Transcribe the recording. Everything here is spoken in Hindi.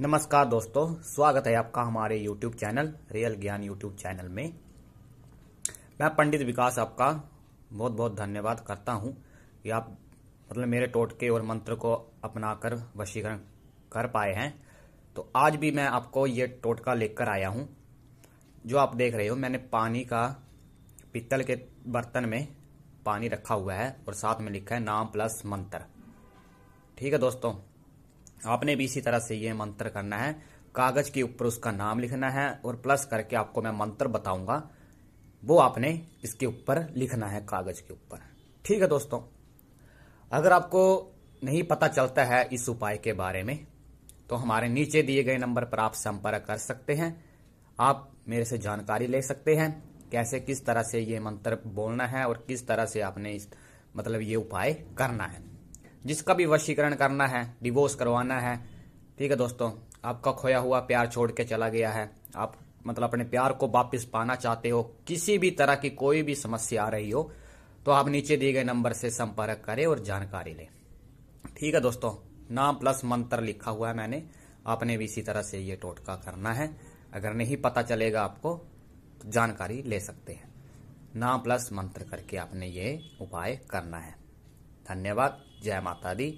नमस्कार दोस्तों स्वागत है आपका हमारे YouTube channel real Gyan YouTube channel में मैं पंडित विकास आपका बहुत बहुत धन्यवाद करता हूं कि आप मतलब मेरे टोटके और मंत्र को अपनाकर वशीकरण कर पाए हैं तो आज भी मैं आपको ये टोटका लेकर आया हूं जो आप देख रहे हो मैंने पानी का पित्तल के बर्तन में पानी रखा हुआ है और साथ में लिखा है नाम प्लस मंत्र ठीक है दोस्तों आपने भी इसी तरह से ये मंत्र करना है कागज के ऊपर उसका नाम लिखना है और प्लस करके आपको मैं मंत्र बताऊंगा वो आपने इसके ऊपर लिखना है कागज के ऊपर ठीक है दोस्तों अगर आपको नहीं पता चलता है इस उपाय के बारे में तो हमारे नीचे दिए गए नंबर पर आप संपर्क कर सकते हैं आप मेरे से जानकारी ले सकते हैं कैसे किस तरह से ये मंत्र बोलना है और किस तरह से आपने इस मतलब ये उपाय करना है जिसका भी वशीकरण करना है डिवोर्स करवाना है ठीक है दोस्तों आपका खोया हुआ प्यार छोड़ के चला गया है आप मतलब अपने प्यार को वापस पाना चाहते हो किसी भी तरह की कोई भी समस्या आ रही हो तो आप नीचे दिए गए नंबर से संपर्क करें और जानकारी लें ठीक है दोस्तों नाम प्लस मंत्र लिखा हुआ है मैंने आपने भी इसी तरह से ये टोटका करना है अगर नहीं पता चलेगा आपको तो जानकारी ले सकते हैं नाम प्लस मंत्र करके आपने ये उपाय करना है धन्यवाद जय माता दी